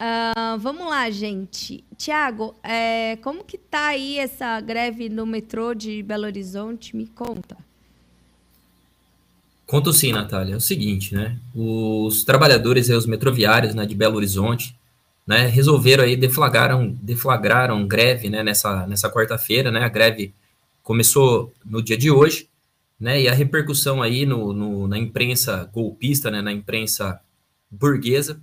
Uh, vamos lá, gente. Tiago, é, como que tá aí essa greve no metrô de Belo Horizonte? Me conta. Conto sim, Natália. É o seguinte, né? Os trabalhadores e os metroviários né, de Belo Horizonte né, resolveram aí, deflagraram, deflagraram greve né, nessa, nessa quarta-feira, né? A greve começou no dia de hoje, né? E a repercussão aí no, no na imprensa golpista, né, na imprensa burguesa,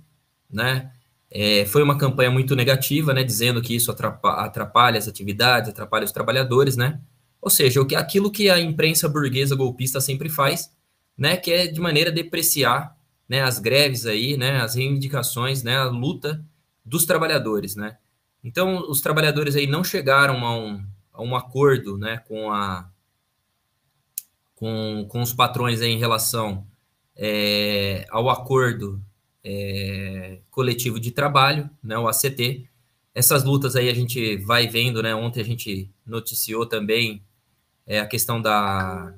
né? É, foi uma campanha muito negativa, né, dizendo que isso atrapalha as atividades, atrapalha os trabalhadores, né? Ou seja, o que, aquilo que a imprensa burguesa golpista sempre faz, né, que é de maneira depreciar, né, as greves aí, né, as reivindicações, né, a luta dos trabalhadores, né? Então, os trabalhadores aí não chegaram a um, a um acordo, né, com a com, com os patrões em relação é, ao acordo é, coletivo de trabalho, né, o ACT. Essas lutas aí a gente vai vendo, né? Ontem a gente noticiou também é, a questão da,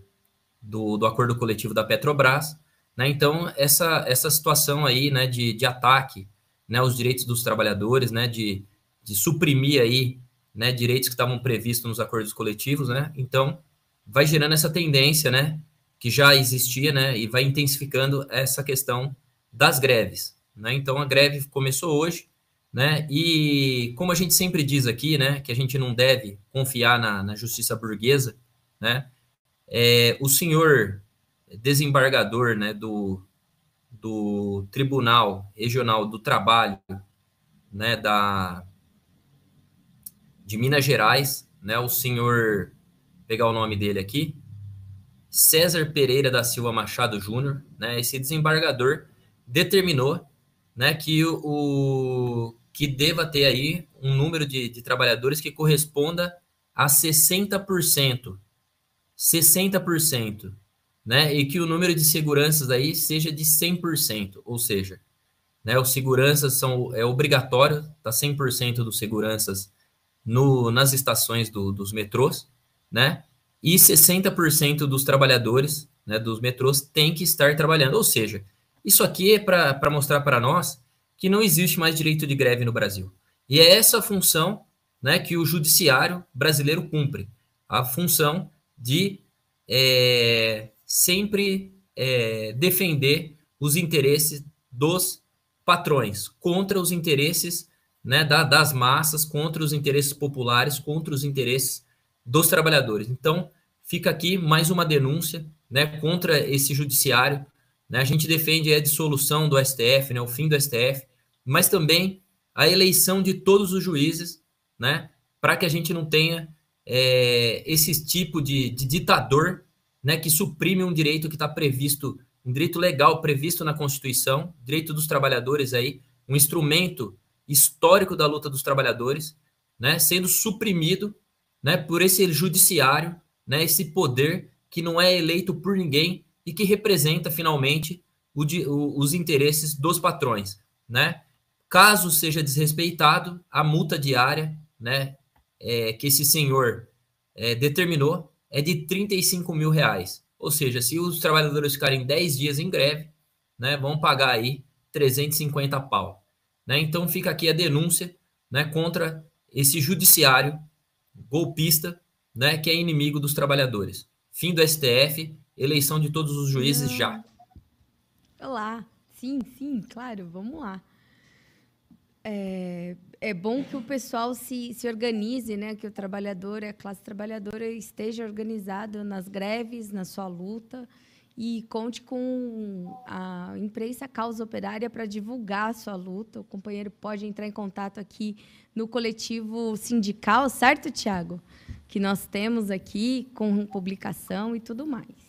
do, do acordo coletivo da Petrobras. Né? Então, essa, essa situação aí né, de, de ataque né, aos direitos dos trabalhadores, né, de, de suprimir aí né, direitos que estavam previstos nos acordos coletivos, né? Então, vai gerando essa tendência, né, que já existia, né, e vai intensificando essa questão das greves. Né? Então a greve começou hoje, né? E como a gente sempre diz aqui, né, que a gente não deve confiar na, na justiça burguesa, né? É, o senhor desembargador, né, do, do Tribunal Regional do Trabalho, né, da de Minas Gerais, né, o senhor pegar o nome dele aqui, César Pereira da Silva Machado Júnior, né, esse desembargador determinou né, que o, que deva ter aí um número de, de trabalhadores que corresponda a 60%. 60%, né? E que o número de seguranças aí seja de 100%, ou seja, né, os seguranças são é obrigatório tá 100% dos seguranças no, nas estações do, dos metrôs, né? E 60% dos trabalhadores, né, dos metrôs tem que estar trabalhando, ou seja, isso aqui é para mostrar para nós que não existe mais direito de greve no Brasil. E é essa função né, que o judiciário brasileiro cumpre a função de é, sempre é, defender os interesses dos patrões contra os interesses né, da, das massas, contra os interesses populares, contra os interesses dos trabalhadores. Então, fica aqui mais uma denúncia né, contra esse judiciário né? A gente defende a dissolução do STF, né? o fim do STF, mas também a eleição de todos os juízes, né? para que a gente não tenha é, esse tipo de, de ditador né? que suprime um direito que está previsto, um direito legal previsto na Constituição, direito dos trabalhadores aí, um instrumento histórico da luta dos trabalhadores, né, sendo suprimido, né, por esse judiciário, né, esse poder que não é eleito por ninguém, e que representa finalmente o o, os interesses dos patrões, né? Caso seja desrespeitado, a multa diária, né, é, que esse senhor é, determinou é de 35 mil reais. Ou seja, se os trabalhadores ficarem 10 dias em greve, né, vão pagar aí 350 pau. Né? Então fica aqui a denúncia né, contra esse judiciário golpista né, que é inimigo dos trabalhadores. Fim do STF, eleição de todos os juízes já. Olá, sim, sim, claro, vamos lá. É, é bom que o pessoal se, se organize, né? Que o trabalhador, a classe trabalhadora esteja organizado nas greves, na sua luta e conte com a imprensa Causa Operária para divulgar a sua luta. O companheiro pode entrar em contato aqui no coletivo sindical, certo, Tiago? Que nós temos aqui com publicação e tudo mais.